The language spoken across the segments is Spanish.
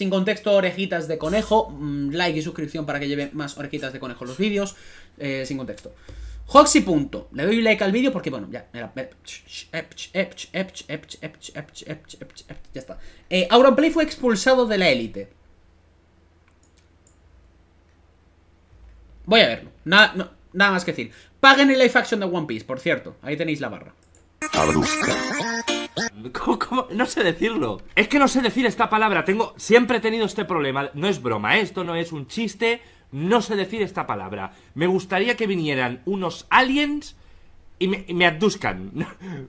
Sin contexto, orejitas de conejo. Mm, like y suscripción para que lleven más orejitas de conejo los vídeos. Eh, sin contexto. Hoxy punto. Le doy like al vídeo porque, bueno, ya. Mira, ya está. Eh, Auronplay fue expulsado de la élite. Voy a verlo. Nada, nada más que decir. Paguen el live action de One Piece, por cierto. Ahí tenéis la barra. No sé decirlo. Es que no sé decir esta palabra. Tengo. Siempre he tenido este problema. No es broma, ¿eh? esto no es un chiste. No sé decir esta palabra. Me gustaría que vinieran unos aliens y me, me abduzcan.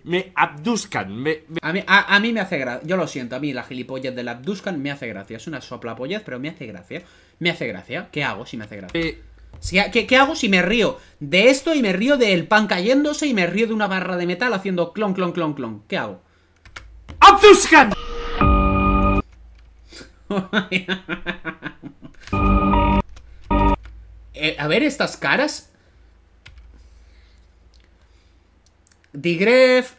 me abduzcan. A, mí, me hace gracia. Yo lo siento, a mí la gilipollas del abduzcan me hace gracia. Es una soplapollez, pero me hace gracia. Me hace gracia. ¿Qué hago si me hace gracia? Eh, ¿Qué, ¿Qué, hago si me río de esto y me río del pan cayéndose y me río de una barra de metal haciendo clon, clon, clon, clon? ¿Qué hago? Eh, a ver estas caras. Digref.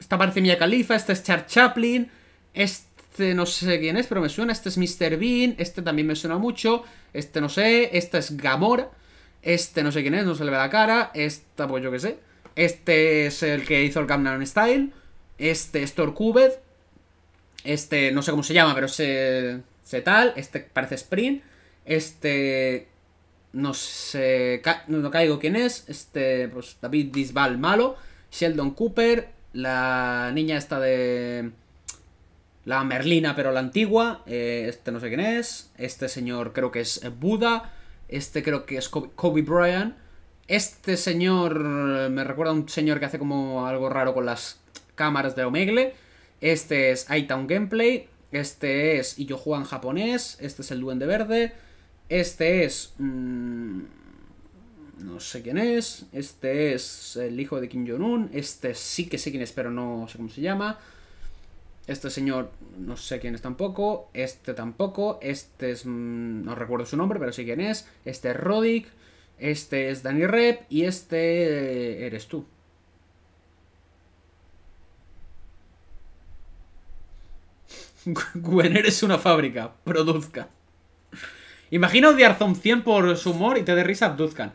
Esta parece Mia Khalifa, este es Char Chaplin. Este no sé quién es, pero me suena. Este es Mr. Bean. Este también me suena mucho. Este no sé. este es Gamora. Este no sé quién es, no se le ve la cara. Esta, pues yo qué sé. Este es el que hizo el Gangnam Style este Storkubed, este, no sé cómo se llama, pero se, tal, este parece Sprint, este, no sé, no, caigo quién es, este, pues David Disbal, malo, Sheldon Cooper, la niña esta de... La Merlina, pero la antigua. Eh, este no sé quién es. Este señor creo que es Buda. Este creo que es Kobe, Kobe Bryant. Este señor me recuerda a un señor que hace como algo raro con las cámaras de Omegle. Este es iTown Gameplay. Este es Y yo en japonés. Este es el Duende Verde. Este es. Mm, no sé quién es. Este es el hijo de Kim Jong-un. Este sí que sé quién es, pero no sé cómo se llama. Este señor no sé quién es tampoco. Este tampoco. Este es. Mm, no recuerdo su nombre, pero sé quién es. Este es Roddick. Este es Danny Rep. Y este eh, eres tú. Gwener es una fábrica, produzca. Imagina odiar Zom 100 por su humor y te de risa abduzcan.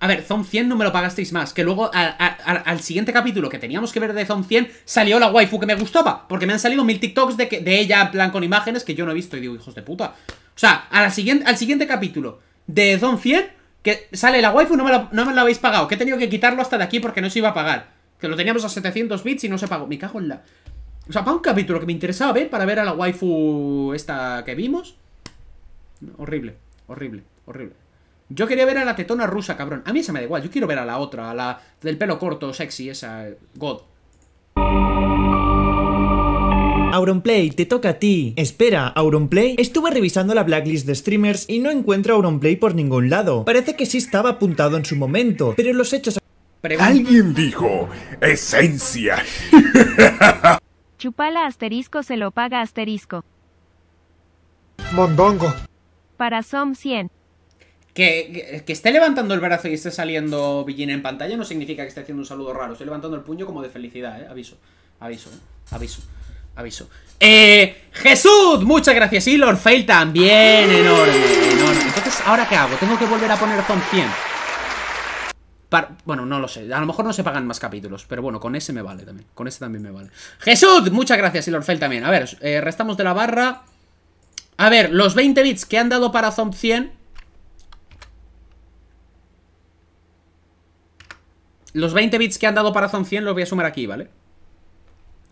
A ver, Zom 100 no me lo pagasteis más, que luego al siguiente capítulo que teníamos que ver de Zom 100 salió la waifu que me gustaba, porque me han salido mil TikToks de, que, de ella en plan con imágenes que yo no he visto y digo, hijos de puta. O sea, siguiente, al siguiente capítulo de Zom 100 que sale la waifu no me, lo, no me habéis pagado, que he tenido que quitarlo hasta de aquí porque no se iba a pagar. Que lo teníamos a 700 bits y no se pagó. Me cago en la... O sea, para un capítulo que me interesaba ver, para ver a la waifu esta que vimos. Horrible, horrible, horrible. Yo quería ver a la tetona rusa, cabrón. A mí esa me da igual, yo quiero ver a la otra, a la del pelo corto, sexy, esa. God. Auronplay, te toca a ti. Espera, Auronplay. Estuve revisando la blacklist de streamers y no encuentro Auronplay por ningún lado. Parece que sí estaba apuntado en su momento, pero los hechos... Alguien dijo, esencia. Chupala asterisco se lo paga asterisco. Mondongo. Para SOM 100. Que, esté levantando el brazo y esté saliendo Villina en pantalla no significa que esté haciendo un saludo raro. Estoy levantando el puño como de felicidad, ¿eh? Aviso, aviso, ¿eh? aviso, aviso. Eh, ¡Jesús! Muchas gracias. Y Lord Fail también. Enorme, Entonces, ¿ahora qué hago? Tengo que volver a poner som 100 bueno, no lo sé. A lo mejor no se pagan más capítulos. Pero bueno, con ese me vale también. Con ese también me vale. Jesús, muchas gracias, y Lorfel también. A ver, eh, restamos de la barra. A ver, los 20 bits que han dado para Zomb 100. Los 20 bits que han dado para Zomb 100 los voy a sumar aquí, ¿vale?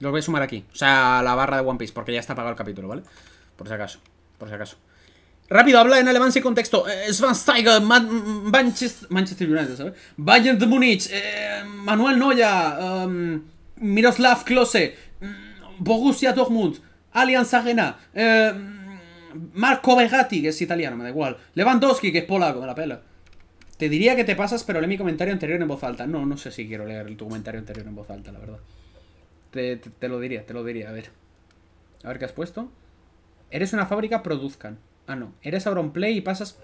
Los voy a sumar aquí. O sea, la barra de One Piece, porque ya está pagado el capítulo, ¿vale? Por si acaso. Por si acaso. Rápido, habla en alemán sin contexto. Eh, Svan Steiger, Manchester, Manchester United, ¿sabes? Bayern de Munich, eh, Manuel Noya, em, Miroslav Klose, mm, Borussia Dortmund, Allianz Arena, em, Marco Verratti, que es italiano, me da igual, Lewandowski, que es polaco, me la pela. Te diría que te pasas, pero lee mi comentario anterior en voz alta. No, no sé si quiero leer tu comentario anterior en voz alta, la verdad. te lo diría, te lo diría, a ver. A ver qué has puesto. Eres una fábrica, produzcan. Ah, no. Eres AuronPlay Play y pasas...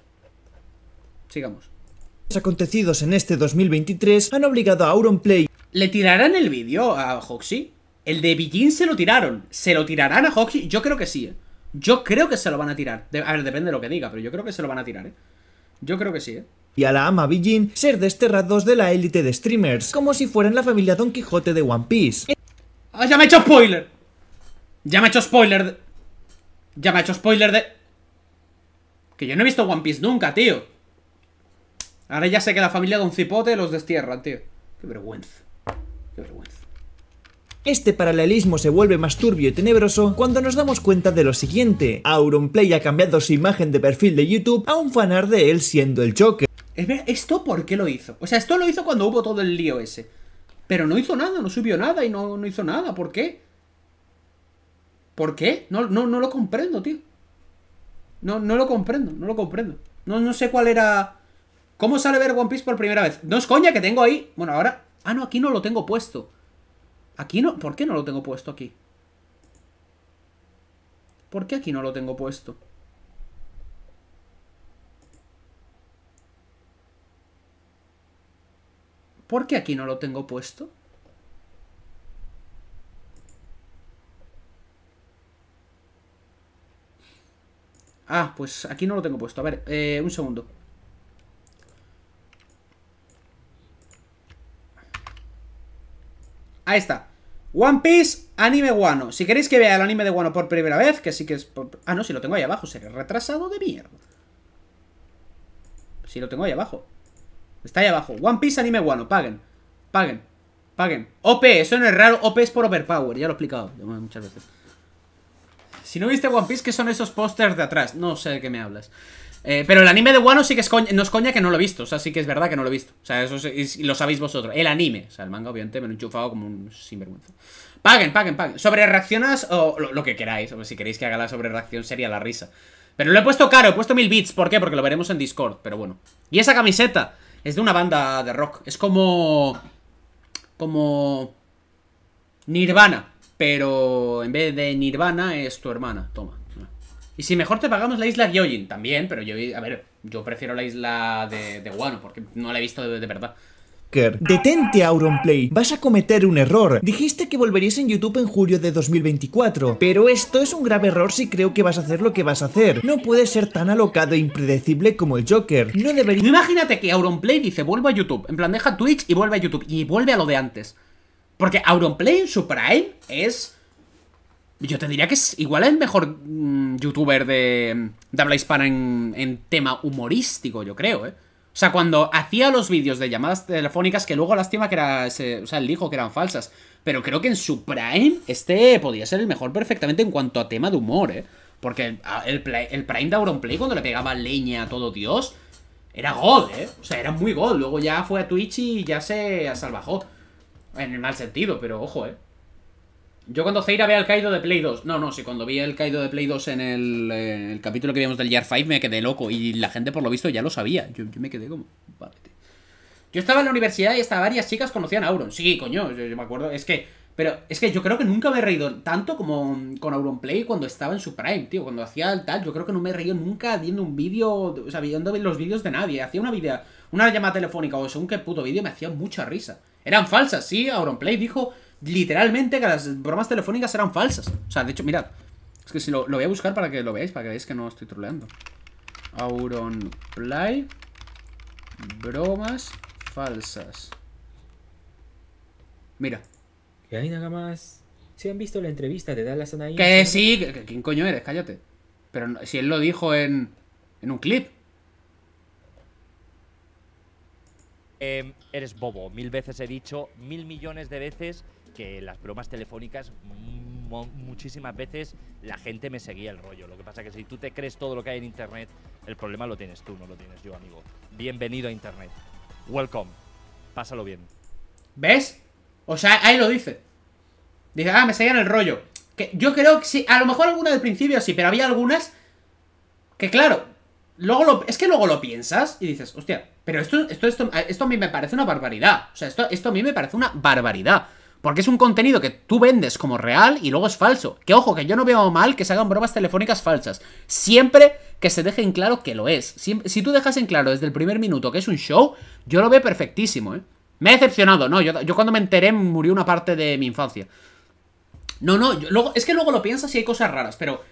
Sigamos. Los acontecidos en este 2023 han obligado a Auron Play... ¿Le tirarán el vídeo a Hoxie? El de Beijing se lo tiraron. ¿Se lo tirarán a Hoxie? Yo creo que sí. ¿eh? Yo creo que se lo van a tirar. a ver, depende de lo que diga, pero yo creo que se lo van a tirar, ¿eh? Yo creo que sí, ¿eh? y a la ama Beijing ser desterrados de la élite de streamers, como si fueran la familia Don Quijote de One Piece. ¡Ah, ya me ha hecho spoiler! Ya me ha hecho spoiler Ya me ha hecho spoiler de... Que yo no he visto One Piece nunca, tío. Ahora ya sé que la familia de un cipote los destierra, tío. Qué vergüenza. Qué vergüenza. Este paralelismo se vuelve más turbio y tenebroso cuando nos damos cuenta de lo siguiente. Play ha cambiado su imagen de perfil de YouTube a un fanar de él siendo el Joker. ¿Esto por qué lo hizo? O sea, esto lo hizo cuando hubo todo el lío ese. Pero no hizo nada, no subió nada y no, no hizo nada. ¿Por qué? ¿Por qué? No, no, no lo comprendo, tío. No, no lo comprendo, no lo comprendo. No, no sé cuál era... ¿Cómo sale ver One Piece por primera vez? No es coña que tengo ahí. Bueno, ahora... Ah, no, aquí no lo tengo puesto. Aquí no... ¿Por qué no lo tengo puesto aquí? ¿Por qué aquí no lo tengo puesto? ¿Por qué aquí no lo tengo puesto? Ah, pues aquí no lo tengo puesto. A ver, eh, un segundo. Ahí está. One Piece Anime Guano. Si queréis que vea el anime de Guano por primera vez, que sí que es... Ah, no, si lo tengo ahí abajo. Seré retrasado de mierda. Si lo tengo ahí abajo. Está ahí abajo. One Piece Anime Guano. Paguen. Paguen. Paguen. OP. Eso no es raro. OP es por Overpower. Ya lo he explicado muchas veces. Si no viste One Piece, ¿qué son esos pósters de atrás? No sé de qué me hablas. Eh, pero el anime de Wano sí que es coña, no es coña que no lo he visto. O sea, sí que es verdad que no lo he visto. O sea, eso lo sabéis vosotros. El anime. O sea, el manga, obviamente, me lo he enchufado como un sinvergüenza. Paguen, paguen, paguen. Sobre reaccionas o lo, que queráis. O si queréis que haga la sobre reacción sería la risa. Pero lo he puesto caro, he puesto mil bits. ¿Por qué? Porque lo veremos en Discord, pero bueno. Y esa camiseta es de una banda de rock. Es como... Como... Nirvana. Pero en vez de Nirvana es tu hermana, toma. Y si mejor te pagamos la isla Gyojin también, pero yo, a ver, yo prefiero la isla de, de porque no la he visto de, de verdad. Detente, Auronplay. Vas a cometer un error. Dijiste que volverías en YouTube en julio de 2024. Pero esto es un grave error si creo que vas a hacer lo que vas a hacer. No puedes ser tan alocado e impredecible como el Joker. No debería... Imagínate que Auronplay dice, vuelvo a YouTube. En plan, deja Twitch y vuelve a YouTube. Y vuelve a lo de antes. Porque Auronplay en su prime es... Yo te diría que es igual el mejor mm, youtuber mm, de, habla hispana en, en, tema humorístico, yo creo, ¿eh? O sea, cuando hacía los vídeos de llamadas telefónicas, que luego lástima que era... o sea, él dijo que eran falsas. Pero creo que en su prime este podía ser el mejor perfectamente en cuanto a tema de humor, ¿eh? Porque ah, el, el prime de Auronplay, cuando le pegaba leña a todo Dios, era god, ¿eh? O sea, era muy god. Luego ya fue a Twitch y ya se salvajó. En el mal sentido, pero ojo, ¿eh? Yo cuando Zeira vea el Kaido de Play 2... No, no, sí, cuando vi el Kaido de Play 2 en eh, el, capítulo que vimos del Year 5 me quedé loco. Y la gente, por lo visto, ya lo sabía. Yo, me quedé como... Vale, Yo estaba en la universidad y hasta varias chicas conocían a Auron. Sí, coño, yo, me acuerdo. Es que... Pero es que yo creo que nunca me he reído tanto como con Auron Play cuando estaba en su prime, tío. Cuando hacía el tal, yo creo que no me he reído nunca viendo un vídeo... O sea, viendo los vídeos de nadie. Hacía una vida... Una llamada telefónica o un qué puto vídeo me hacía mucha risa. Eran falsas, sí, Auronplay dijo literalmente que las bromas telefónicas eran falsas. O sea, de hecho, mirad. Es que si lo, lo voy a buscar para que lo veáis, para que veáis que no estoy troleando. Auronplay. Bromas falsas. Mira. Y hay nada más. Si han visto la entrevista de Dallas Anaí. Que sí, que, ¿quién coño eres? Cállate. Pero si él lo dijo en, en un clip. Em, eres bobo, mil veces he dicho, mil millones de veces que las bromas telefónicas mm, muchísimas veces la gente me seguía el rollo. Lo que pasa es que si tú te crees todo lo que hay en internet, el problema lo tienes tú, no lo tienes yo, amigo. Bienvenido a internet. Welcome. Pásalo bien. ¿Ves? O sea, ahí lo dice. Dice, ah, me seguían el rollo. Que yo creo que sí, a lo mejor alguna del principio sí, pero había algunas que claro, Luego lo, es que luego lo piensas y dices, hostia, pero esto, esto, esto, a mí me parece una barbaridad. O sea, esto, esto a mí me parece una barbaridad. Porque es un contenido que tú vendes como real y luego es falso. Que ojo, que yo no veo mal que se hagan bromas telefónicas falsas. Siempre que se deje en claro que lo es. Si, tú dejas en claro desde el primer minuto que es un show, yo lo veo perfectísimo, ¿eh? Me he decepcionado, no. Yo, yo cuando me enteré murió una parte de mi infancia. No, no, luego, es que luego lo piensas y hay cosas raras, pero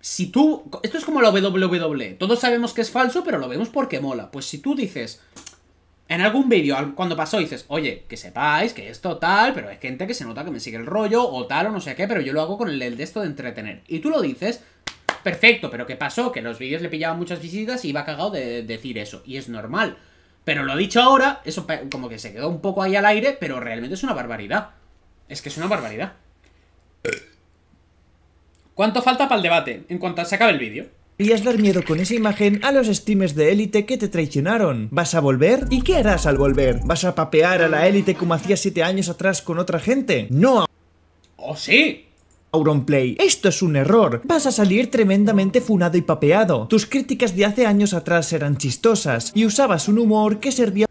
si tú... Esto es como la WWE. Todos sabemos que es falso, pero lo vemos porque mola. Pues si tú dices... En algún vídeo, cuando pasó, dices, oye, que sepáis que esto tal, pero hay gente que se nota que me sigue el rollo, o tal, o no sé qué, pero yo lo hago con el de esto de entretener. Y tú lo dices, perfecto, pero ¿qué pasó? Que los vídeos le pillaban muchas visitas y iba cagado de decir eso. Y es normal. Pero lo dicho ahora, eso como que se quedó un poco ahí al aire, pero realmente es una barbaridad. Es que es una barbaridad. ¿Cuánto falta para el debate? En cuanto se acabe el vídeo. Y dar miedo con esa imagen a los streamers de élite que te traicionaron. ¿Vas a volver? ¿Y qué harás al volver? ¿Vas a papear a la élite como hacía 7 años atrás con otra gente? No O ¡Oh, sí! Auronplay, esto es un error. Vas a salir tremendamente funado y papeado. Tus críticas de hace años atrás eran chistosas y usabas un humor que servía...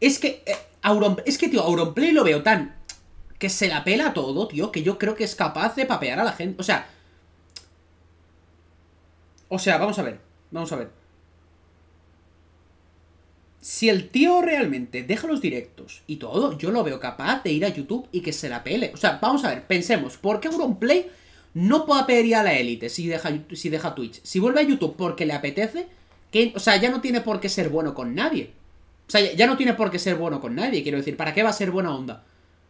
Es que... Eh, Auron... Es que, tío, Auronplay lo veo tan que se la pela todo, tío, que yo creo que es capaz de papear a la gente. O sea... O sea, vamos a ver, vamos a ver. Si el tío realmente deja los directos y todo, yo lo veo capaz de ir a YouTube y que se la pele. O sea, vamos a ver, pensemos, ¿por qué Auronplay no papearía a la élite si deja, si deja Twitch? Si vuelve a YouTube porque le apetece, que, o sea, ya no tiene por qué ser bueno con nadie. O sea, ya no tiene por qué ser bueno con nadie, quiero decir, ¿para qué va a ser buena onda?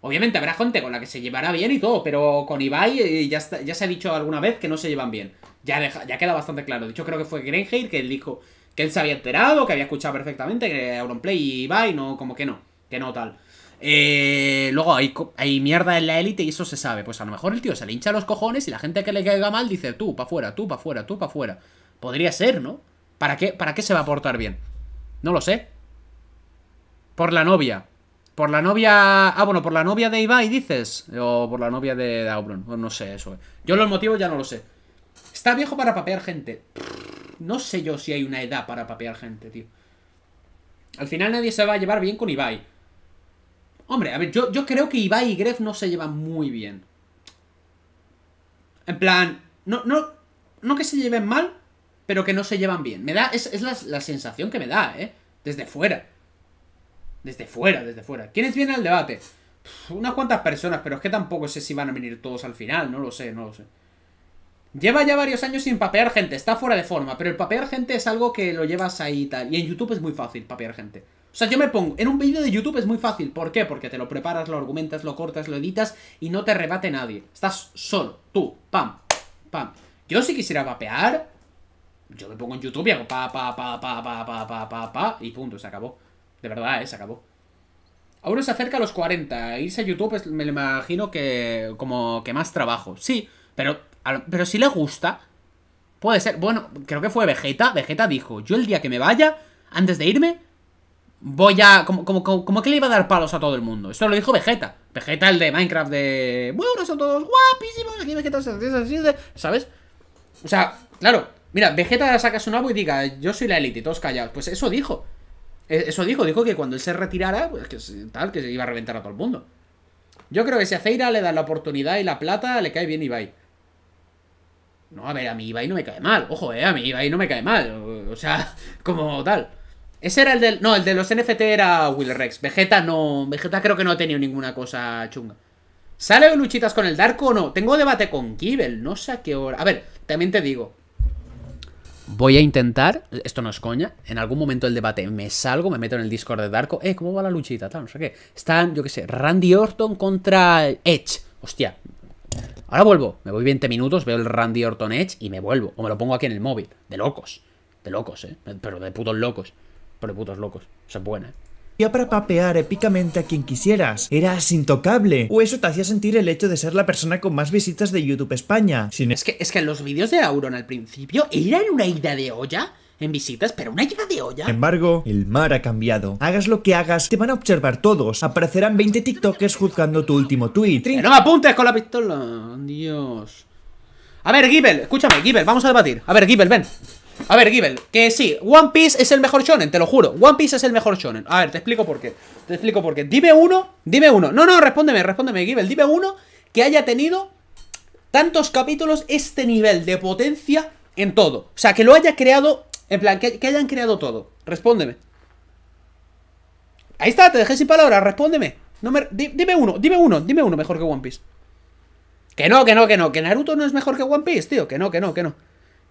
Obviamente habrá gente con la que se llevará bien y todo, pero con Ibai eh, ya, ya se ha dicho alguna vez que no se llevan bien. Ya, ya queda bastante claro. De hecho, creo que fue Greenhead que él dijo que él se había enterado, que había escuchado perfectamente, que Auronplay y Ibai, no, como que no, que no tal. Eh, luego hay, mierda en la élite y eso se sabe. Pues a lo mejor el tío se le hincha los cojones y la gente que le caiga mal dice tú, pa' fuera, tú, pa' fuera, tú, pa' fuera. Podría ser, ¿no? ¿Para qué, ¿Para qué se va a portar bien? No lo sé. Por la novia. Por la novia... Ah, bueno, por la novia de Ibai, dices. O por la novia de Daubron. no sé eso. Yo los motivos ya no lo sé. Está viejo para papear gente. No sé yo si hay una edad para papear gente, tío. Al final nadie se va a llevar bien con Ibai. Hombre, a ver, yo, yo creo que Ibai y Gref no se llevan muy bien. En plan, no, no, no que se lleven mal, pero que no se llevan bien. Me da, es, la, la sensación que me da, ¿eh? Desde fuera. Desde fuera, desde fuera. ¿Quiénes vienen al debate? unas cuantas personas, pero es que tampoco sé si van a venir todos al final, no lo sé, no lo sé. Lleva ya varios años sin papear gente, está fuera de forma, pero el papear gente es algo que lo llevas ahí y tal. Y en YouTube es muy fácil papear gente. O sea, yo me pongo, en un vídeo de YouTube es muy fácil. ¿Por qué? Porque te lo preparas, lo argumentas, lo cortas, lo editas y no te rebate nadie. Estás solo, tú, pam, pam. Yo si quisiera papear, yo me pongo en YouTube y hago pa, pa, pa, pa, pa, pa, pa, pa, pa, y punto, se acabó. De verdad, es eh, se acabó. Aún se acerca a los 40. Irse a YouTube me imagino que como que más trabajo. Sí, pero, pero si le gusta, puede ser. Bueno, creo que fue Vegeta. Vegeta dijo, yo el día que me vaya, antes de irme, voy a... Como, como, como, que le iba a dar palos a todo el mundo. Esto lo dijo Vegeta. Vegeta, el de Minecraft, de... Bueno, son todos guapísimos. Aquí Vegeta, ¿sabes? O sea, claro. Mira, Vegeta saca su nabo y diga, yo soy la élite, todos callados. Pues eso dijo. Eh, eso dijo, dijo que cuando él se retirara, pues que tal, que se iba a reventar a todo el mundo. Yo creo que si a Zeira le dan la oportunidad y la plata, le cae bien Ibai. No, a ver, a mí Ibai no me cae mal. Ojo, eh, a mí Ibai no me cae mal. O, sea, como tal. Ese era el del... No, el de los NFT era Will Rex. Vegeta no... Vegeta creo que no ha tenido ninguna cosa chunga. ¿Sale luchitas con el Darko o no? Tengo debate con Kibel, no sé a qué hora... A ver, también te digo. Voy a intentar, esto no es coña, en algún momento del debate me salgo, me meto en el Discord de Darko, eh, ¿cómo va la luchita? no sé qué. Están, yo qué sé, Randy Orton contra Edge. Hostia. Ahora vuelvo, me voy 20 minutos, veo el Randy Orton Edge y me vuelvo. O me lo pongo aquí en el móvil. De locos. De locos, eh. Pero de putos locos. Pero de putos locos. se es eh para papear épicamente a quien quisieras. Eras intocable. O eso te hacía sentir el hecho de ser la persona con más visitas de YouTube España. Es que, es que los vídeos de Auron al principio eran una ida de olla en visitas, pero una ida de olla. Sin embargo, el mar ha cambiado. Hagas lo que hagas, te van a observar todos. Aparecerán 20 TikTokers juzgando tu último tweet. ¡No me apuntes con la pistola! Dios. A ver, Gibbel, escúchame, Gibbel, vamos a debatir. A ver, Gibbel, ven. A ver, Givel, que sí, One Piece es el mejor shonen, te lo juro. One Piece es el mejor shonen. A ver, te explico por qué. Te explico por qué. Dime uno, dime uno. No, no, respóndeme, respóndeme, Givel. Dime uno que haya tenido tantos capítulos este nivel de potencia en todo. O sea, que lo haya creado, en plan, que, hayan creado todo. Respóndeme. Ahí está, te dejé sin palabras, respóndeme. No dime uno, dime uno, dime uno mejor que One Piece. Que no, que no, que no, que Naruto no es mejor que One Piece, tío. Que no, que no, que no.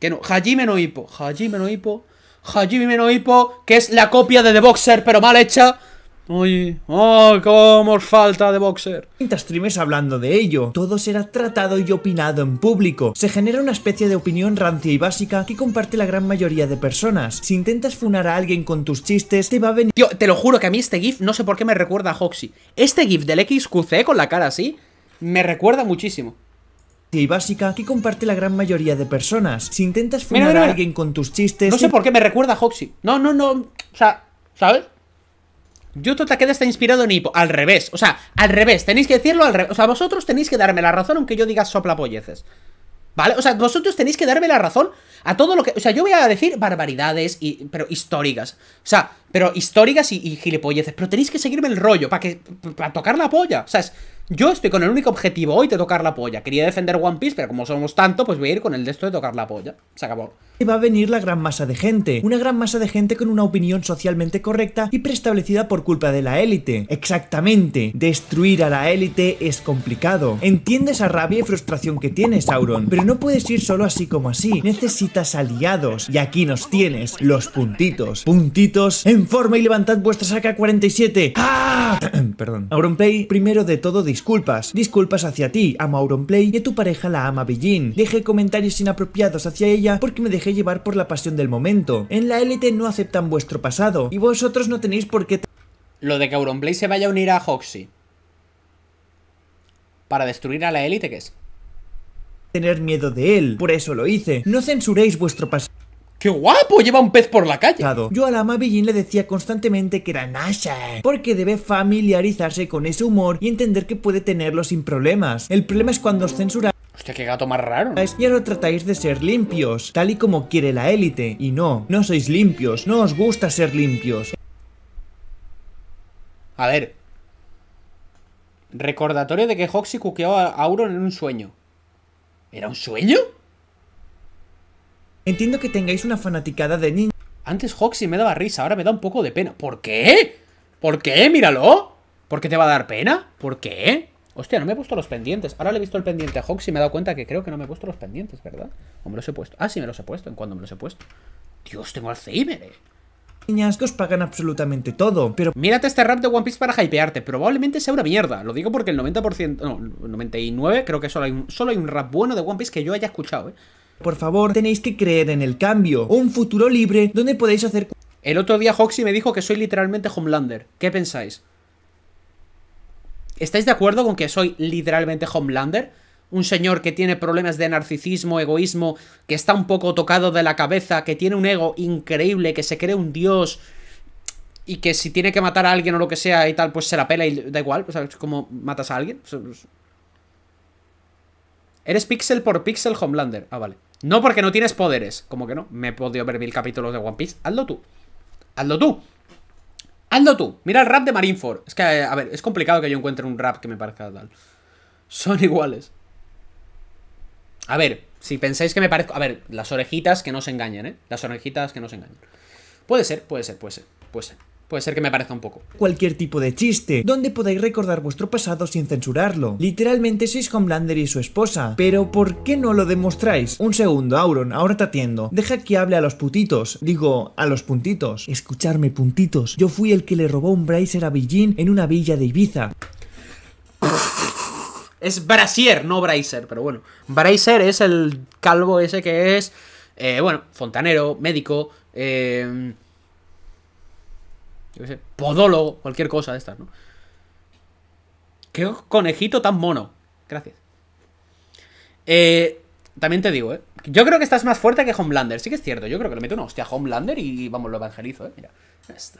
Que no, Hajime no Hippo. Hajime no Hippo. Hajime no Hippo, que es la copia de The Boxer, pero mal hecha. Uy, ay, cómo falta de boxer! streamers hablando de ello. Todo será tratado y opinado en público. Se genera una especie de opinión rancia y básica que comparte la gran mayoría de personas. Si intentas funar a alguien con tus chistes, te va a venir... Tío, te lo juro que a mí este GIF no sé por qué me recuerda a Hoxie. Este GIF del XQC con la cara así, me recuerda muchísimo y básica que comparte la gran mayoría de personas. Si intentas fumar a alguien con tus chistes... No sé por qué me recuerda a Hoxie. No, no, no. O sea, ¿sabes? Yuto Takeda está inspirado en Hippo. Al revés. O sea, al revés. Tenéis que decirlo al revés. O sea, vosotros tenéis que darme la razón aunque yo diga soplapolleces. ¿Vale? O sea, vosotros tenéis que darme la razón a todo lo que... O sea, yo voy a decir barbaridades, y, pero históricas. O sea, pero históricas y, gilipolleces. Pero tenéis que seguirme el rollo para que para tocar la polla. O sea, es, yo estoy con el único objetivo hoy de tocar la polla. Quería defender One Piece, pero como somos tanto, pues voy a ir con el de esto de tocar la polla. Se acabó. Y va a venir la gran masa de gente. Una gran masa de gente con una opinión socialmente correcta y preestablecida por culpa de la élite. Exactamente. Destruir a la élite es complicado. Entiende esa rabia y frustración que tienes, Sauron. Pero no puedes ir solo así como así. Necesitas aliados. Y aquí nos tienes. Los puntitos. Puntitos. En forma y levantad vuestra saca 47. ¡Ah! Perdón. Auronplay, primero de todo, disculpas. Disculpas hacia ti, amo Auronplay, y a tu pareja la ama Beijing. Dejé comentarios inapropiados hacia ella porque me dejé llevar por la pasión del momento. En la élite no aceptan vuestro pasado, y vosotros no tenéis por qué... Lo de que Auronplay se vaya a unir a Hoxie. Para destruir a la élite, ¿qué es? Tener miedo de él, por eso lo hice. No censuréis vuestro pasado. ¡Qué guapo! Lleva un pez por la calle. Yo a la Mavillín le decía constantemente que era Nasha, porque debe familiarizarse con ese humor y entender que puede tenerlo sin problemas. El problema es cuando os censuráis. Hostia, qué gato más raro. ¿no? Y ahora tratáis de ser limpios, tal y como quiere la élite. Y no, no sois limpios, no os gusta ser limpios. A ver. Recordatorio de que Hoxie cuqueó a Auron en un sueño. ¿Era un sueño? Entiendo que tengáis una fanaticada de niños. Antes Hoxie me daba risa, ahora me da un poco de pena. ¿Por qué? ¿Por qué? Míralo. ¿Por qué te va a dar pena? ¿Por qué? Hostia, no me he puesto los pendientes. Ahora le he visto el pendiente a Hoxie y me he dado cuenta que creo que no me he puesto los pendientes, ¿verdad? ¿O me los he puesto? Ah, sí, me los he puesto. ¿En cuándo me los he puesto? Dios, tengo Alzheimer, eh. Niñas que os pagan absolutamente todo, pero... Mírate este rap de One Piece para hypearte. Probablemente sea una mierda. Lo digo porque el 90%... No, 99% creo que solo hay solo hay un rap bueno de One Piece que yo haya escuchado, eh. Por favor, tenéis que creer en el cambio, un futuro libre donde podéis hacer... El otro día Hoxie me dijo que soy literalmente Homelander. ¿Qué pensáis? ¿Estáis de acuerdo con que soy literalmente Homelander? Un señor que tiene problemas de narcisismo, egoísmo, que está un poco tocado de la cabeza, que tiene un ego increíble, que se cree un dios y que si tiene que matar a alguien o lo que sea y tal, pues se la pela y da igual, ¿sabes cómo matas a alguien? Pues, Eres pixel por pixel Homelander. Ah, vale. No porque no tienes poderes. Como que no. Me he podido ver mil capítulos de One Piece. Hazlo tú. Hazlo tú. Hazlo tú. Mira el rap de Marineford. Es que, a ver, es complicado que yo encuentre un rap que me parezca tal. Son iguales. A ver, si pensáis que me parezco... A ver, las orejitas que no se engañen, ¿eh? Las orejitas que no se engañen. Puede ser, puede ser, puede ser, puede ser puede ser que me parezca un poco. Cualquier tipo de chiste, donde podáis recordar vuestro pasado sin censurarlo. Literalmente sois Homelander y su esposa. Pero ¿por qué no lo demostráis? Un segundo, Auron, ahora te atiendo. Deja que hable a los putitos. Digo, a los puntitos. Escucharme, puntitos. Yo fui el que le robó un braiser a Beijing en una villa de Ibiza. Es Brasier, no braiser. pero bueno. braiser es el calvo ese que es, eh, bueno, fontanero, médico, eh yo podólogo, cualquier cosa de estas, ¿no? Qué conejito tan mono. Gracias. Eh, también te digo, ¿eh? Yo creo que estás más fuerte que Homelander. Sí que es cierto. Yo creo que le meto una hostia a Homelander y vamos, lo evangelizo, ¿eh? Mira. Esto.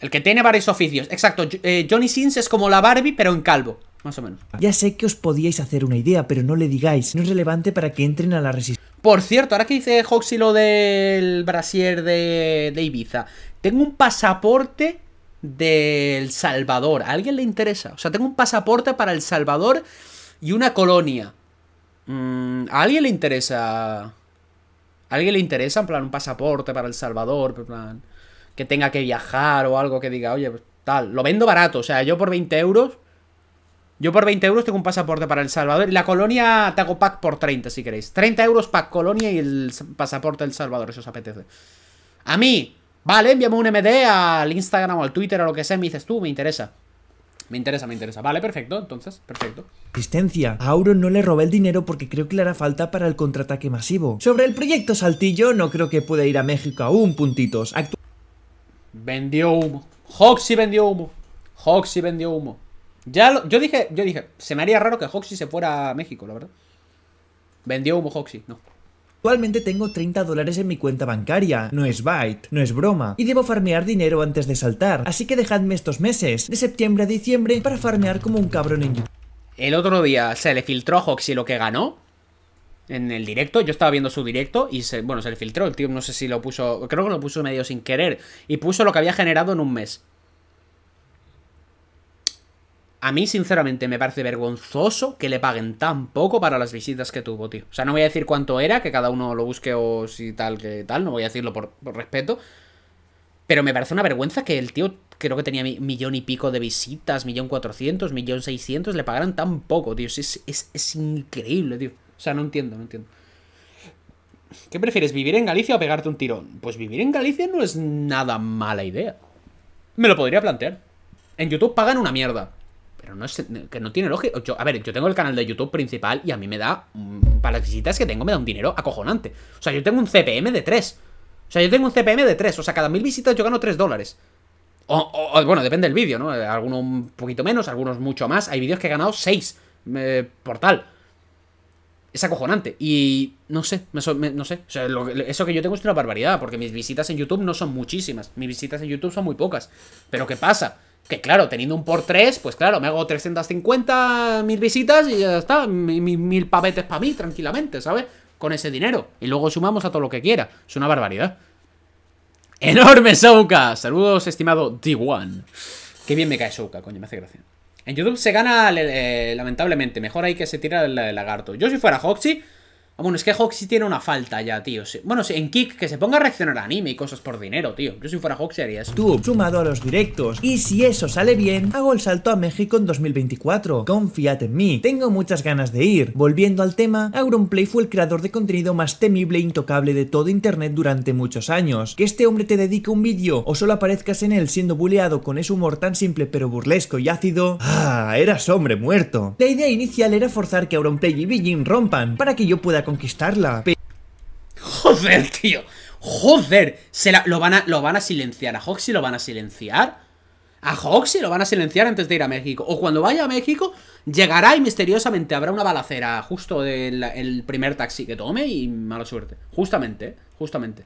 El que tiene varios oficios. Exacto. Eh, Johnny Sins es como la Barbie, pero en calvo más o menos. Ya sé que os podíais hacer una idea, pero no le digáis. No es relevante para que entren a la resistencia. Por cierto, ahora que dice Hoxy lo del brasier de, Ibiza, tengo un pasaporte del Salvador. ¿A alguien le interesa? O sea, tengo un pasaporte para El Salvador y una colonia. Mm, ¿A alguien le interesa? ¿A alguien le interesa, en plan, un pasaporte para El Salvador? que tenga que viajar o algo que diga, oye, pues, tal. Lo vendo barato, o sea, yo por 20 euros yo por 20 euros tengo un pasaporte para El Salvador. Y la colonia te hago pack por 30, si queréis. 30 euros pack colonia y el pasaporte del Salvador, eso os apetece. A mí, vale, envíame un MD al Instagram o al Twitter o lo que sea. Me dices tú, me interesa. Me interesa, me interesa. Vale, perfecto, entonces, perfecto. Asistencia. A no le robé el dinero porque creo que le hará falta para el contraataque masivo. Sobre el proyecto Saltillo, no creo que pueda ir a México aún, puntitos. vendió humo. Hoxy vendió humo. Hoxy vendió humo. Ya yo dije, yo dije, se me haría raro que Hoxie se fuera a México, la verdad. Vendió humo Hoxie, no. Actualmente tengo 30 dólares en mi cuenta bancaria, no es byte, no es broma, y debo farmear dinero antes de saltar, así que dejadme estos meses, de septiembre a diciembre, para farmear como un cabrón en YouTube. El otro día se le filtró a Hoxie lo que ganó, en el directo, yo estaba viendo su directo y se, bueno, se le filtró, el tío no sé si lo puso, creo que lo puso medio sin querer y puso lo que había generado en un mes. A mí, sinceramente, me parece vergonzoso que le paguen tan poco para las visitas que tuvo, tío. O sea, no voy a decir cuánto era, que cada uno lo busque o si tal, que tal, no voy a decirlo por, respeto. Pero me parece una vergüenza que el tío, creo que tenía millón y pico de visitas, millón cuatrocientos, millón seiscientos, le pagaran tan poco, tío. Es, es, es increíble, tío. O sea, no entiendo, no entiendo. ¿Qué prefieres, vivir en Galicia o pegarte un tirón? Pues vivir en Galicia no es nada mala idea. Me lo podría plantear. En YouTube pagan una mierda. Pero no es, que no tiene lógica. a ver, yo tengo el canal de YouTube principal y a mí me da, mm, para las visitas que tengo, me da un dinero acojonante. O sea, yo tengo un CPM de 3. O sea, yo tengo un CPM de 3. O sea, cada mil visitas yo gano 3 dólares. O, bueno, depende del vídeo, ¿no? Eh, algunos un poquito menos, algunos mucho más. Hay vídeos que he ganado 6 eh, por tal. Es acojonante. Y no sé, no sé. O sea, eso que yo tengo es una barbaridad, porque mis visitas en YouTube no son muchísimas. Mis visitas en YouTube son muy pocas. Pero ¿qué pasa? Que claro, teniendo un por 3, pues claro, me hago 350 mil visitas y ya está, mil, pavetes para mí tranquilamente, ¿sabes? Con ese dinero. Y luego sumamos a todo lo que quiera. Es una barbaridad. Enorme Souka. Saludos, estimado D1. Qué bien me cae Souka, coño, me hace gracia. En YouTube se gana, eh, lamentablemente. Mejor hay que se tira el, lagarto. Yo si fuera Hoxie bueno, es que Hawk tiene una falta ya, tío. Bueno, en Kick, que se ponga a reaccionar a anime y cosas por dinero, tío. Yo si fuera Hawk sería Tú, sumado a los directos. Y si eso sale bien, hago el salto a México en 2024. Confiad en mí. Tengo muchas ganas de ir. Volviendo al tema, Auronplay fue el creador de contenido más temible e intocable de todo internet durante muchos años. Que este hombre te dedique un vídeo o solo aparezcas en él siendo buleado con ese humor tan simple pero burlesco y ácido. ¡Ah! Eras hombre muerto. La idea inicial era forzar que Auronplay y Beijing rompan para que yo pueda conquistarla. Joder, tío. Joder. Se lo, van a, lo van a silenciar. A Hoxie lo van a silenciar. A Hoxie lo van a silenciar antes de ir a México. O cuando vaya a México, llegará y misteriosamente habrá una balacera justo del el primer taxi que tome y mala suerte. Justamente, justamente.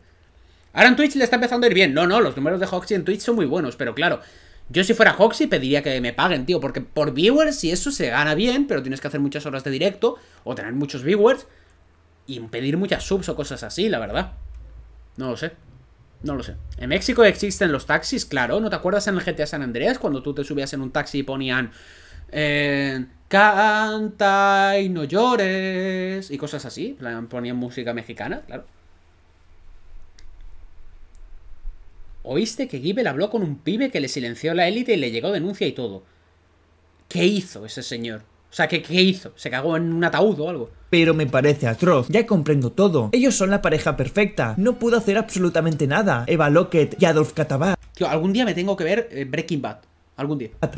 Ahora en Twitch le está empezando a ir bien. No, no, los números de Hoxie en Twitch son muy buenos, pero claro. Yo si fuera Hoxie pediría que me paguen, tío, porque por viewers y eso se gana bien, pero tienes que hacer muchas horas de directo o tener muchos viewers impedir muchas subs o cosas así, la verdad. No lo sé. No lo sé. ¿En México existen los taxis? Claro. ¿No te acuerdas en el GTA San Andreas cuando tú te subías en un taxi y ponían... Eh, Canta y no llores. Y cosas así. Ponían música mexicana, claro. ¿Oíste que Gibel habló con un pibe que le silenció la élite y le llegó denuncia y todo? ¿Qué hizo ese señor? O sea, ¿qué, ¿qué, hizo? ¿Se cagó en un ataúd o algo? Pero me parece atroz, ya comprendo todo. Ellos son la pareja perfecta, no pudo hacer absolutamente nada. Eva Lockett y Adolf Katabat. Tío, algún día me tengo que ver eh, Breaking Bad. Algún día. ¡Ah!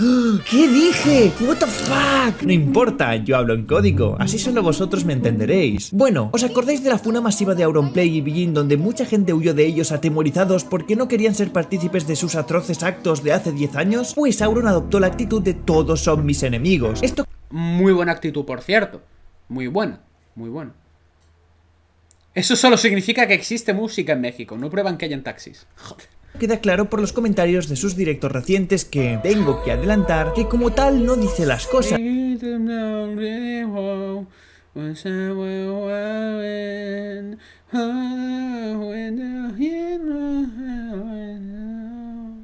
¿Qué dije? What the fuck? No importa, yo hablo en código, así solo vosotros me entenderéis. Bueno, ¿os acordáis de la funa masiva de Auronplay y Begin donde mucha gente huyó de ellos atemorizados porque no querían ser partícipes de sus atroces actos de hace 10 años? Pues Auron adoptó la actitud de todos son mis enemigos. Esto muy buena actitud, por cierto. Muy buena, muy buena. Eso solo significa que existe música en México, no prueban que hayan taxis. Joder. Queda claro por los comentarios de sus directos recientes que tengo que adelantar que como tal no dice las cosas.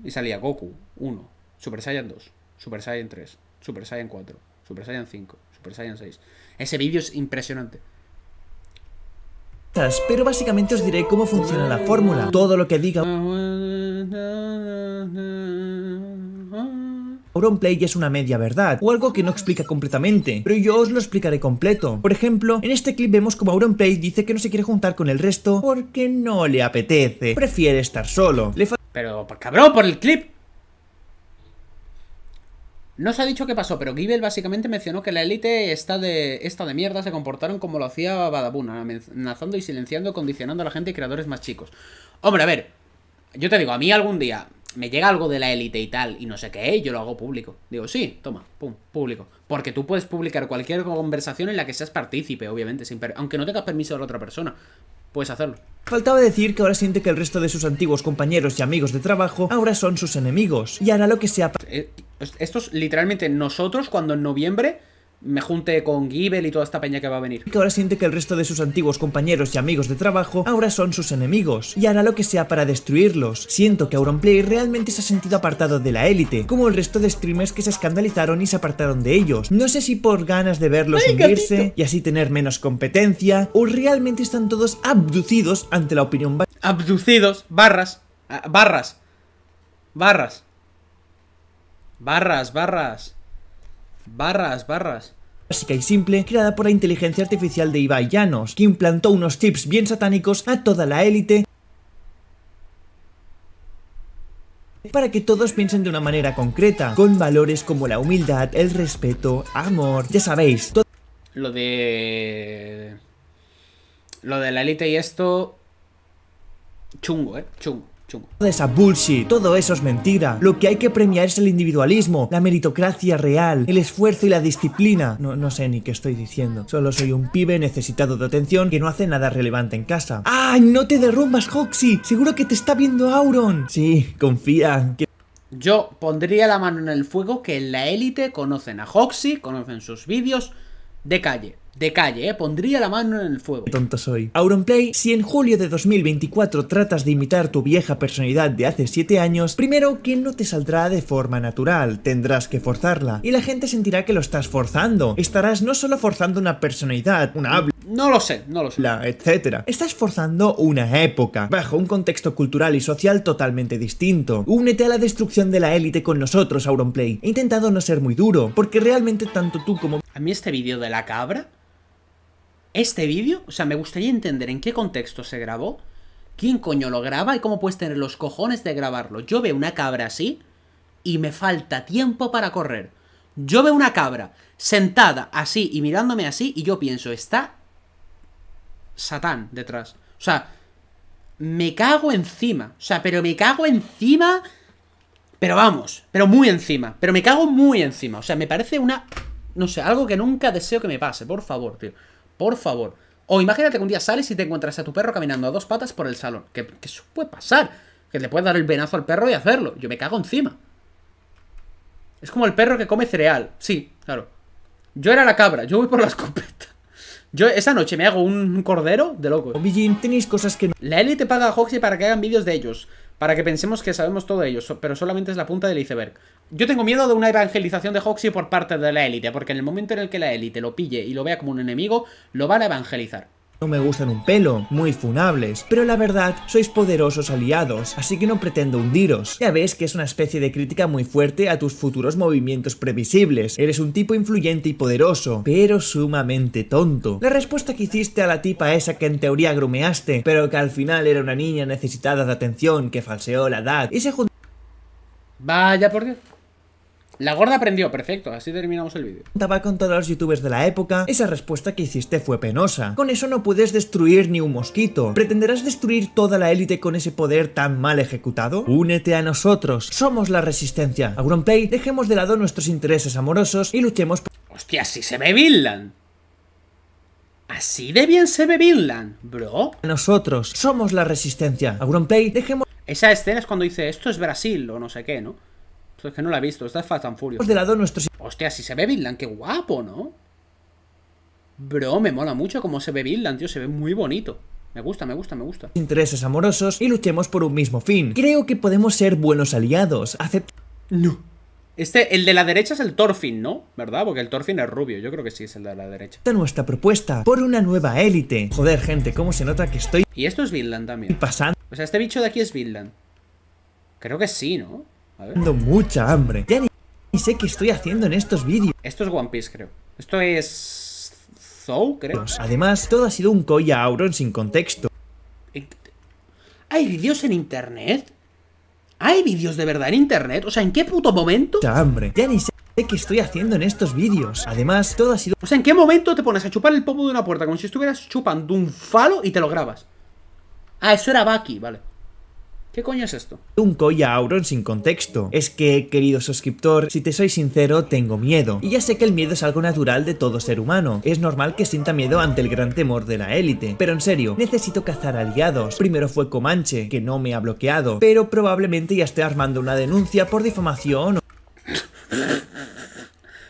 Y salía Goku 1, Super Saiyan 2, Super Saiyan 3, Super Saiyan 4. Super Saiyan 5, Super Saiyan 6. Ese vídeo es impresionante pero básicamente os diré cómo funciona la fórmula. Todo lo que diga ya es una media verdad, o algo que no explica completamente, pero yo os lo explicaré completo. Por ejemplo, en este clip vemos como Play dice que no se quiere juntar con el resto porque no le apetece, prefiere estar solo. Le pero, cabrón, por el clip. No se ha dicho qué pasó, pero Gibel básicamente mencionó que la élite está de, esta de mierda se comportaron como lo hacía Badabuna amenazando y silenciando, condicionando a la gente y creadores más chicos. Hombre, a ver, yo te digo, a mí algún día me llega algo de la élite y tal, y no sé qué, yo lo hago público. Digo, sí, toma, pum, público. Porque tú puedes publicar cualquier conversación en la que seas partícipe, obviamente, sin aunque no tengas permiso de la otra persona puedes hacerlo. Faltaba decir que ahora siente que el resto de sus antiguos compañeros y amigos de trabajo ahora son sus enemigos y hará lo que sea para... Eh, literalmente nosotros cuando en noviembre me junte con Gibel y toda esta peña que va a venir. Que ahora siente que el resto de sus antiguos compañeros y amigos de trabajo ahora son sus enemigos, y hará lo que sea para destruirlos. Siento que Auronplay realmente se ha sentido apartado de la élite, como el resto de streamers que se escandalizaron y se apartaron de ellos. No sé si por ganas de verlos hundirse y así tener menos competencia, o realmente están todos abducidos ante la opinión... abducidos, ah, barras, barras, barras, barras, barras. Barras, barras básica y simple creada por la inteligencia artificial de Ibai Llanos, que implantó unos chips bien satánicos a toda la élite para que todos piensen de una manera concreta, con valores como la humildad, el respeto, amor, ya sabéis. Lo de... Lo de la élite y esto... Chungo, ¿eh? Chungo esa bullshit, todo eso es mentira. Lo que hay que premiar es el individualismo, la meritocracia real, el esfuerzo y la disciplina. No, no sé ni qué estoy diciendo. Solo soy un pibe necesitado de atención que no hace nada relevante en casa. ay ¡No te derrumbas, Hoxie! ¡Seguro que te está viendo Auron! Sí, confía. Que... Yo pondría la mano en el fuego que en la élite conocen a Hoxie, conocen sus vídeos de calle. De calle, ¿eh? Pondría la mano en el fuego. tonto soy. Auronplay, si en julio de 2024 tratas de imitar tu vieja personalidad de hace 7 años, primero que no te saldrá de forma natural, tendrás que forzarla. Y la gente sentirá que lo estás forzando. Estarás no solo forzando una personalidad, una habla. No lo sé, no lo sé. La, etcétera. Estás forzando una época, bajo un contexto cultural y social totalmente distinto. Únete a la destrucción de la élite con nosotros, Auronplay. He intentado no ser muy duro, porque realmente tanto tú como... A mí este vídeo de la cabra este vídeo, o sea, me gustaría entender en qué contexto se grabó, quién coño lo graba y cómo puedes tener los cojones de grabarlo. Yo veo una cabra así y me falta tiempo para correr. Yo veo una cabra sentada así y mirándome así y yo pienso, está Satán detrás. O sea, me cago encima. O sea, pero me cago encima. Pero vamos, pero muy encima. Pero me cago muy encima. O sea, me parece una... No sé, algo que nunca deseo que me pase, por favor, tío. Por favor. O imagínate que un día sales y te encuentras a tu perro caminando a dos patas por el salón. ¿Qué eso puede pasar. Que te puede dar el venazo al perro y hacerlo. Yo me cago encima. Es como el perro que come cereal. Sí, claro. Yo era la cabra, yo voy por la escopeta. Yo esa noche me hago un cordero de locos. La tenéis cosas que La élite paga a Hoxie para que hagan vídeos de ellos para que pensemos que sabemos todo ello, pero solamente es la punta del iceberg. Yo tengo miedo de una evangelización de Hoxie por parte de la élite, porque en el momento en el que la élite lo pille y lo vea como un enemigo, lo van a evangelizar. No me gustan un pelo, muy funables, pero la verdad, sois poderosos aliados, así que no pretendo hundiros. Ya ves que es una especie de crítica muy fuerte a tus futuros movimientos previsibles. Eres un tipo influyente y poderoso, pero sumamente tonto. La respuesta que hiciste a la tipa esa que en teoría grumeaste, pero que al final era una niña necesitada de atención que falseó la edad y se juntó... Vaya por Dios. La gorda aprendió, perfecto, así terminamos el vídeo. Estaba con todos los youtubers de la época, esa respuesta que hiciste fue penosa. Con eso no puedes destruir ni un mosquito. ¿Pretenderás destruir toda la élite con ese poder tan mal ejecutado? Únete a nosotros, somos la resistencia. A Grumpy dejemos de lado nuestros intereses amorosos y luchemos por... Hostia, así se ve Vinland. Así de bien se ve Vinland, bro. Nosotros somos la resistencia. A Grumpy dejemos... Esa escena es cuando dice, esto es Brasil o no sé qué, ¿no? Entonces pues que no la he visto, está es and Furious. De lado nuestro Hostia, si se ve Vinland, qué guapo, ¿no? Bro, me mola mucho cómo se ve Vinland, tío, se ve muy bonito. Me gusta, me gusta, me gusta. Intereses amorosos y luchemos por un mismo fin. Creo que podemos ser buenos aliados. Acepto. No. Este, el de la derecha es el Torfin, ¿no? ¿Verdad? Porque el Torfin es rubio, yo creo que sí es el de la derecha. Esta nuestra propuesta por una nueva élite. Joder, gente, cómo se nota que estoy... Y esto es Vinland también. pasando... O sea, este bicho de aquí es Vinland. Creo que sí, ¿no? Tengo mucha hambre. Ya sé qué estoy haciendo en estos vídeos. Esto es One Piece, creo. Esto es... Zou, creo. Además, todo ha sido un coya Auron sin contexto. Eh, ¿Hay vídeos en internet? ¿Hay vídeos de verdad en internet? O sea, ¿en qué puto momento? Mucha hambre. Ya ni sé qué estoy haciendo en estos vídeos. Además, todo ha sido... O sea, ¿en qué momento te pones a chupar el pomo de una puerta? Como si estuvieras chupando un falo y te lo grabas. Ah, eso era Baki, vale. ¿Qué coño es esto? Un a Auron sin contexto. Es que, querido suscriptor, si te soy sincero, tengo miedo. Y ya sé que el miedo es algo natural de todo ser humano. Es normal que sienta miedo ante el gran temor de la élite. Pero en serio, necesito cazar aliados. Primero fue Comanche, que no me ha bloqueado. Pero probablemente ya esté armando una denuncia por difamación o...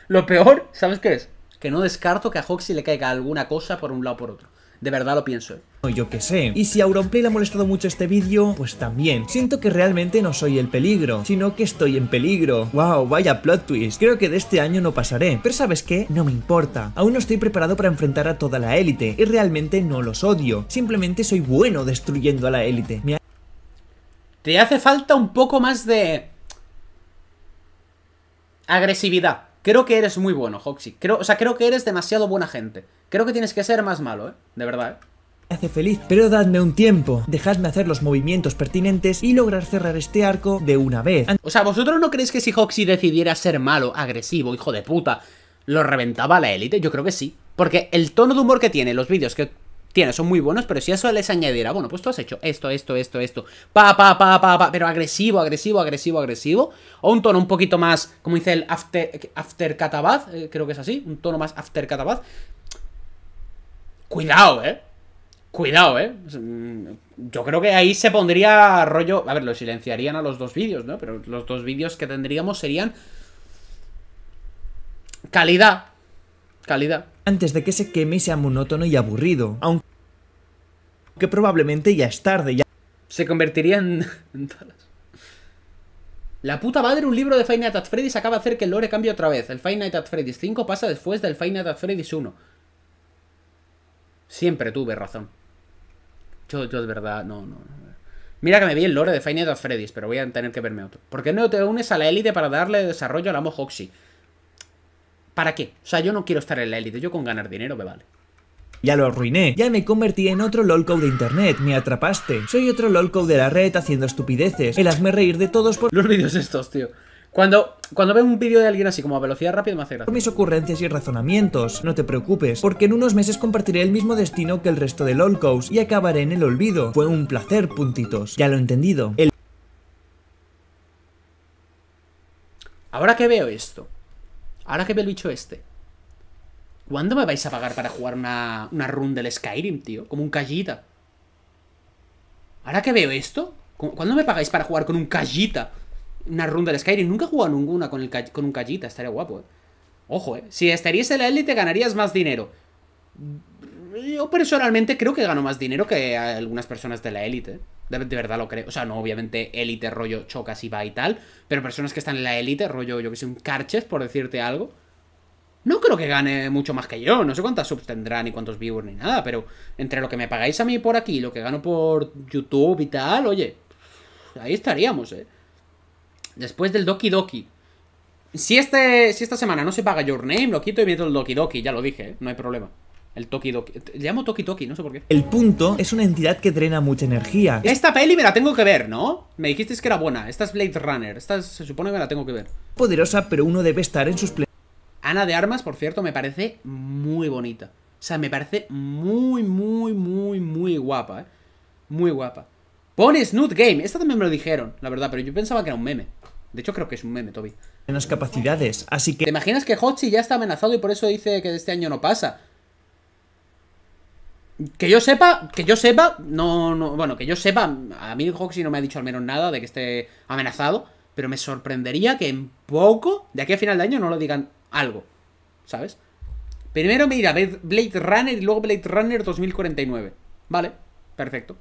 Lo peor, ¿sabes qué es? Que no descarto que a Hoxie le caiga alguna cosa por un lado o por otro. De verdad lo pienso. ¿eh? Yo qué sé. Y si a Auronplay le ha molestado mucho este vídeo, pues también. Siento que realmente no soy el peligro, sino que estoy en peligro. Wow, vaya plot twist. Creo que de este año no pasaré. Pero ¿sabes qué? No me importa. Aún no estoy preparado para enfrentar a toda la élite. Y realmente no los odio. Simplemente soy bueno destruyendo a la élite. Te hace falta un poco más de... Agresividad. Creo que eres muy bueno, Hoxie. Creo, o sea, creo que eres demasiado buena gente. Creo que tienes que ser más malo, ¿eh? De verdad, ¿eh? hace feliz, pero dadme un tiempo, dejadme hacer los movimientos pertinentes y lograr cerrar este arco de una vez. O sea, ¿vosotros no creéis que si Hoxie decidiera ser malo, agresivo, hijo de puta, lo reventaba la élite? Yo creo que sí, porque el tono de humor que tiene, los vídeos que tiene son muy buenos, pero si eso les añadiera, bueno, pues tú has hecho esto, esto, esto, esto, pa, pa, pa, pa, pa, pero agresivo, agresivo, agresivo, agresivo, o un tono un poquito más, como dice el After, after eh, creo que es así, un tono más After Cuidado, ¿eh? Cuidado, ¿eh? Yo creo que ahí se pondría rollo... A ver, lo silenciarían a los dos vídeos, ¿no? Pero los dos vídeos que tendríamos serían... Calidad. Calidad. Antes de que se queme y sea monótono y aburrido. Aunque probablemente ya es tarde, ya... Se convertiría en... La puta madre, un libro de Five Nights at Freddy's acaba de hacer que el lore cambie otra vez. El Five Nights at Freddy's 5 pasa después del Five Nights at Freddy's 1. Siempre tuve razón. Yo, yo de verdad, no, no. Mira que me vi el lore de Five a Freddy's, pero voy a tener que verme otro. ¿Por qué no te unes a la élite para darle desarrollo al amo Hoxy. ¿Para qué? O sea, yo no quiero estar en la élite, yo con ganar dinero me vale. Ya lo arruiné, ya me convertí en otro lolcow de internet, me atrapaste. Soy otro lolcow de la red haciendo estupideces, el hazme reír de todos por... Los vídeos estos, tío. Cuando, cuando veo un vídeo de alguien así como a velocidad rápida me hace gracia. Mis ocurrencias y razonamientos, no te preocupes, porque en unos meses compartiré el mismo destino que el resto de LOLCOS y acabaré en el olvido. Fue un placer, puntitos. Ya lo he entendido. Ahora que veo esto, ahora que veo el bicho este, ¿cuándo me vais a pagar para jugar una, una run del Skyrim, tío? Como un callita. Ahora que veo esto, ¿cuándo me pagáis para jugar con un callita? una ronda de Skyrim. Nunca he jugado ninguna con, el, con un callita, estaría guapo, eh. Ojo, eh. Si estarías en la élite ganarías más dinero. Yo personalmente creo que gano más dinero que algunas personas de la élite. Eh. De, verdad lo creo. O sea, no, obviamente élite rollo chocas y va y tal. Pero personas que están en la élite, rollo, yo que sé, un carches, por decirte algo. No creo que gane mucho más que yo. No sé cuántas subs tendrá, ni cuántos viewers, ni nada. Pero entre lo que me pagáis a mí por aquí y lo que gano por YouTube y tal, oye, ahí estaríamos, eh. Después del Doki Doki. Si, este, si esta semana no se paga Your Name, lo quito y meto el Doki Doki. Ya lo dije, ¿eh? no hay problema. El Toki Doki. Le llamo Toki Toki, no sé por qué. El punto es una entidad que drena mucha energía. Esta peli me la tengo que ver, ¿no? Me dijisteis que era buena. Esta es Blade Runner. Esta se supone que me la tengo que ver. Poderosa, pero uno debe estar en sus... Ana de Armas, por cierto, me parece muy bonita. O sea, me parece muy, muy, muy, muy guapa, ¿eh? Muy guapa. Pone Snoot Game. Esta también me lo dijeron, la verdad, pero yo pensaba que era un meme. De hecho, creo que es un meme, Toby. Menos capacidades, así que. ¿Te imaginas que Hochi ya está amenazado y por eso dice que este año no pasa? Que yo sepa, que yo sepa, no, no, bueno, que yo sepa, a mí Hoxie no me ha dicho al menos nada de que esté amenazado, pero me sorprendería que en poco, de aquí a final de año, no lo digan algo, ¿sabes? Primero mira Blade Runner y luego Blade Runner 2049. Vale, perfecto.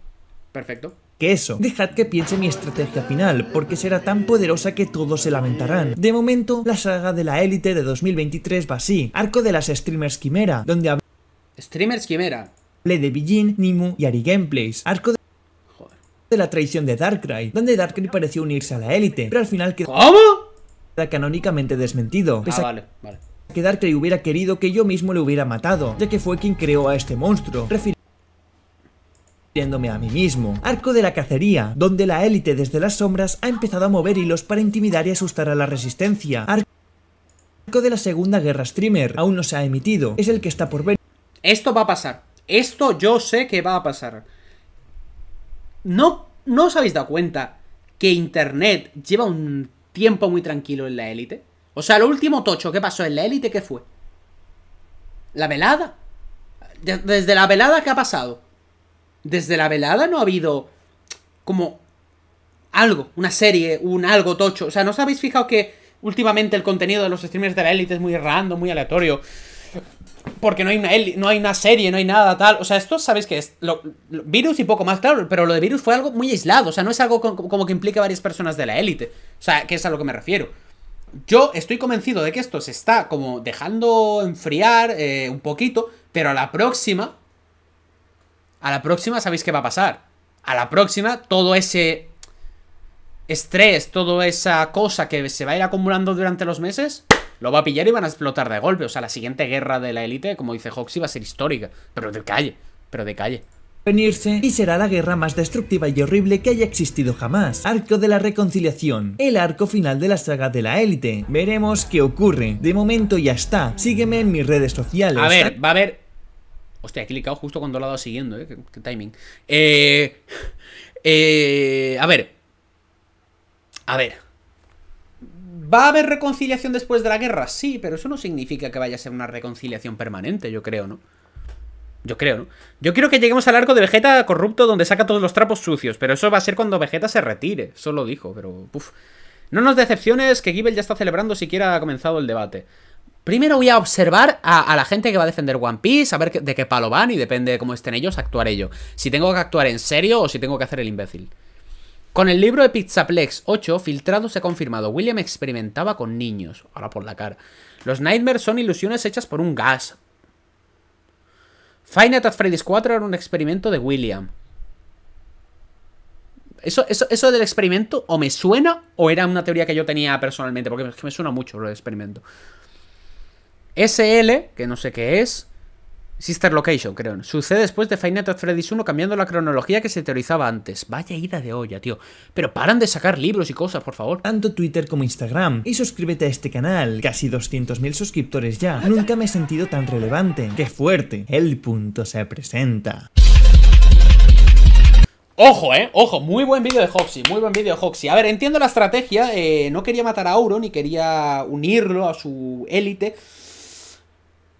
Perfecto. Que eso, dejad que piense mi estrategia final, porque será tan poderosa que todos se lamentarán. De momento, la saga de la élite de 2023 va así, arco de las streamers quimera, donde hablé Streamers quimera. de Beijing, Nimu y Ari Gameplays, arco de de la traición de Darkrai, donde Darkrai pareció unirse a la élite, pero al final quedó ¿Cómo? canónicamente desmentido. ah, vale, vale. Que Darkrai hubiera querido que yo mismo le hubiera matado, ya que fue quien creó a este monstruo, a mí mismo. Arco de la cacería, donde la élite desde las sombras ha empezado a mover hilos para intimidar y asustar a la resistencia. Arco de la segunda guerra streamer, aún no se ha emitido, es el que está por ver. Esto va a pasar, esto yo sé que va a pasar. No, no os habéis dado cuenta que Internet lleva un tiempo muy tranquilo en la élite. O sea, lo último tocho que pasó en la élite, ¿qué fue? La velada. Desde la velada, ¿qué ha pasado? desde la velada no ha habido como algo, una serie, un algo tocho. O sea, ¿no os habéis fijado que últimamente el contenido de los streamers de la élite es muy random, muy aleatorio? Porque no hay una, no hay una serie, no hay nada tal. O sea, esto sabéis que es lo, virus y poco más, claro. Pero lo de virus fue algo muy aislado. O sea, no es algo como que a varias personas de la élite. O sea, que es a lo que me refiero. Yo estoy convencido de que esto se está como dejando enfriar eh, un poquito. Pero a la próxima, a la próxima sabéis qué va a pasar. A la próxima todo ese estrés, toda esa cosa que se va a ir acumulando durante los meses, lo va a pillar y van a explotar de golpe. O sea, la siguiente guerra de la élite, como dice Hoxie, va a ser histórica. Pero de calle, pero de calle venirse y será la guerra más destructiva y horrible que haya existido jamás. Arco de la Reconciliación, el arco final de la saga de la élite. Veremos qué ocurre. De momento ya está. Sígueme en mis redes sociales. A ver, va a haber Hostia, he clicado justo cuando lo ha dado siguiendo, ¿eh? Qué, timing. Eh, eh, a ver. A ver. ¿Va a haber reconciliación después de la guerra? Sí, pero eso no significa que vaya a ser una reconciliación permanente, yo creo, ¿no? Yo creo, ¿no? Yo quiero que lleguemos al arco de Vegeta corrupto donde saca todos los trapos sucios, pero eso va a ser cuando Vegeta se retire. Eso lo dijo, pero... No nos decepciones que Gibel ya está celebrando siquiera ha comenzado el debate. Primero voy a observar a, la gente que va a defender One Piece, a ver de qué palo van y depende de cómo estén ellos, actuaré yo. Si tengo que actuar en serio o si tengo que hacer el imbécil. Con el libro de Pizzaplex 8, filtrado se ha confirmado, William experimentaba con niños. Ahora por la cara. Los Nightmares son ilusiones hechas por un gas. Fine at Freddy's 4 era un experimento de William. Eso, eso, del experimento o me suena o era una teoría que yo tenía personalmente, porque me suena mucho lo experimento. SL, que no sé qué es. Sister Location, creo. Sucede después de Final Fantasy Freddy's 1 cambiando la cronología que se teorizaba antes. Vaya ida de olla, tío. Pero paran de sacar libros y cosas, por favor. Tanto Twitter como Instagram. Y suscríbete a este canal. Casi 200.000 suscriptores ya. Nunca me he sentido tan relevante. ¡Qué fuerte! El punto se presenta. Ojo, eh, ojo, muy buen vídeo de Hoxie, muy buen vídeo de Hoxie. A ver, entiendo la estrategia, eh, no quería matar a Auro ni quería unirlo a su élite,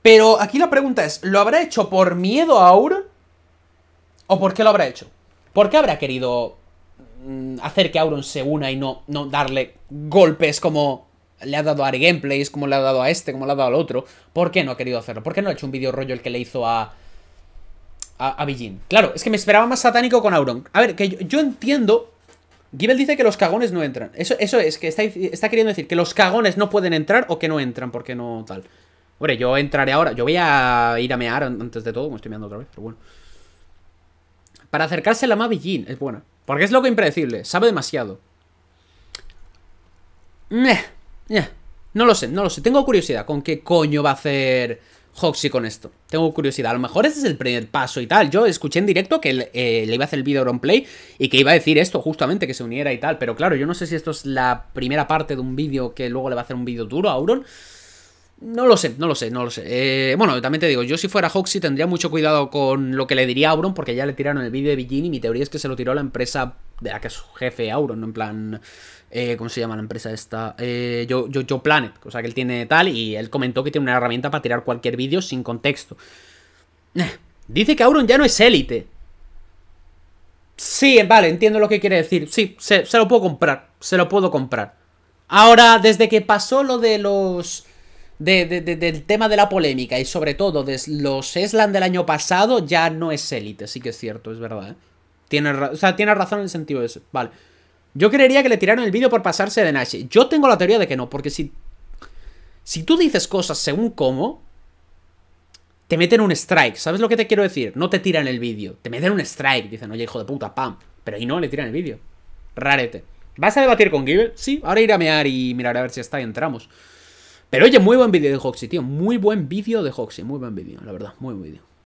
pero aquí la pregunta es, ¿lo habrá hecho por miedo a Auron ¿O por qué lo habrá hecho? ¿Por qué habrá querido mm, hacer que Auron se una y no, no darle golpes como le ha dado a Ari Gameplays, como le ha dado a este, como le ha dado al otro? ¿Por qué no ha querido hacerlo? ¿Por qué no ha hecho un vídeo rollo el que le hizo a, a, Claro, es que me esperaba más satánico con Auron. A ver, que yo, entiendo... Gibel dice que los cagones no entran. Eso, eso es, que está, está queriendo decir que los cagones no pueden entrar o que no entran porque no tal. Hombre, yo entraré ahora. Yo voy a ir a mear antes de todo. Me estoy meando otra vez, pero bueno. Para acercarse a la Mavi es buena. Porque es loco impredecible. Sabe demasiado. No lo sé, no lo sé. Tengo curiosidad con qué coño va a hacer Hoxie con esto. Tengo curiosidad. A lo mejor ese es el primer paso y tal. Yo escuché en directo que le eh, iba a hacer el video on play y que iba a decir esto justamente, que se uniera y tal. Pero claro, yo no sé si esto es la primera parte de un vídeo que luego le va a hacer un vídeo duro a Auron. No lo sé, no lo sé, no lo sé. Eh, bueno, también te digo, yo si fuera Hoxie tendría mucho cuidado con lo que le diría a Auron, porque ya le tiraron el vídeo de Billin y mi teoría es que se lo tiró la empresa de la que es jefe Auron, ¿no? en plan. Eh, ¿Cómo se llama la empresa esta? Eh, yo, yo, yo Planet, cosa sea que él tiene tal, y él comentó que tiene una herramienta para tirar cualquier vídeo sin contexto. Dice que Auron ya no es élite. Sí, vale, entiendo lo que quiere decir. Sí, se lo puedo comprar, se lo puedo comprar. Ahora, desde que pasó lo de los del tema de la polémica y sobre todo de los Eslan del año pasado ya no es élite, sí que es cierto, es verdad. ¿eh? Tiene, o sea, tiene razón en el sentido de eso. Vale. Yo creería que le tiraron el vídeo por pasarse de Nash Yo tengo la teoría de que no, porque si. Si tú dices cosas según cómo. Te meten un strike, ¿sabes lo que te quiero decir? No te tiran el vídeo, te meten un strike. Dicen, oye, hijo de puta, pam. Pero ahí no, le tiran el vídeo. Rarete. ¿Vas a debatir con Gibb? Sí, ahora ir a mear y mirar a ver si está y entramos. Pero oye, muy buen vídeo de Hoxie, tío. Muy buen vídeo de Hoxie. Muy buen vídeo, la verdad. Muy buen vídeo.